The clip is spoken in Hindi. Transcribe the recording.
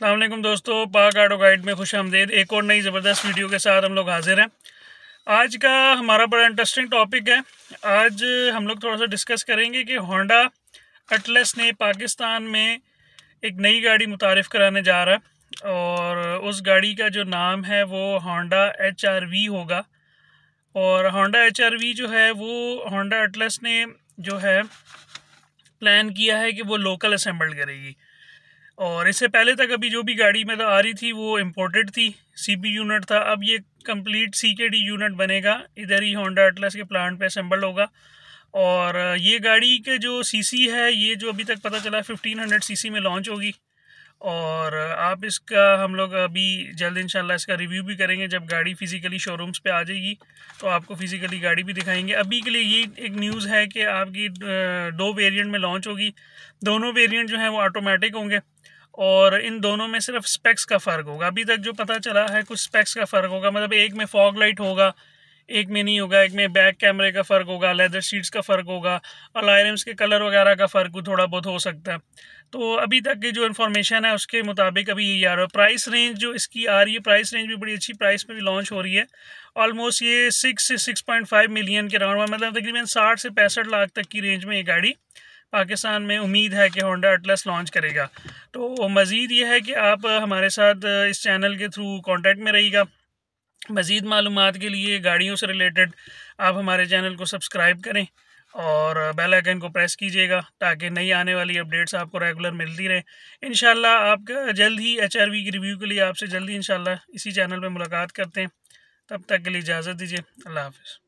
अल्लाह दोस्तों पाक आटो गाइड में खुश आमदेद एक और नई ज़बरदस्त वीडियो के साथ हम लोग हाजिर हैं आज का हमारा बड़ा इंटरेस्टिंग टॉपिक है आज हम लोग थोड़ा सा डिस्कस करेंगे कि होंडा अटलस ने पाकिस्तान में एक नई गाड़ी मुतारफ़ कराने जा रहा है और उस गाड़ी का जो नाम है वो होंडा एच होगा और होंडा एच जो है वो होंडा अटलस ने जो है प्लान किया है कि वो लोकल असम्बल्ड करेगी और इससे पहले तक अभी जो भी गाड़ी मतलब आ रही थी वो इम्पोर्टेड थी सी यूनिट था अब ये कंप्लीट डी यूनिट बनेगा इधर ही होंडा एटलस के प्लांट पे असम्बल होगा और ये गाड़ी के जो सीसी है ये जो अभी तक पता चला 1500 सीसी में लॉन्च होगी और आप इसका हम लोग अभी जल्द इंशाल्लाह इसका रिव्यू भी करेंगे जब गाड़ी फ़िज़िकली शोरूम्स पे आ जाएगी तो आपको फ़िज़िकली गाड़ी भी दिखाएंगे अभी के लिए ये एक न्यूज़ है कि आपकी दो वेरिएंट में लॉन्च होगी दोनों वेरिएंट जो हैं वो ऑटोमेटिक होंगे और इन दोनों में सिर्फ स्पेक्स का फ़र्क होगा अभी तक जो पता चला है कुछ स्पेक्स का फ़र्क होगा मतलब एक में फॉग लाइट होगा एक में नहीं होगा एक में बैक कैमरे का फ़र्क होगा लेदर सीट्स का फ़र्क होगा और लाइरम्स के कलर वगैरह का फ़र्क थोड़ा बहुत हो सकता है तो अभी तक की जो इन्फॉर्मेशन है उसके मुताबिक अभी यही आ रहा है प्राइस रेंज जो इसकी आ रही है प्राइस रेंज भी बड़ी अच्छी प्राइस में भी लॉन्च हो रही है ऑलमोस्ट ये सिक्स से सिक्स पॉइंट फाइव मिलियन के राउंड मतलब तकरीबन साठ से पैंसठ लाख तक की रेंज में ये गाड़ी पाकिस्तान में उम्मीद है कि होंडा एटलस लॉन्च करेगा तो मज़ीद ये है कि आप हमारे साथ इस चैनल के थ्रू कॉन्टैक्ट में रहिएगा मज़ीद मालूम के लिए गाड़ियों से रिलेटेड आप हमारे चैनल को सब्सक्राइब करें और बेल आइकन को प्रेस कीजिएगा ताकि नई आने वाली अपडेट्स आपको रेगुलर मिलती रहें इन आपका जल्द ही एच की रिव्यू के लिए आपसे जल्दी इन इसी चैनल पर मुलाकात करते हैं तब तक के लिए इजाज़त दीजिए अल्लाह हाफिज़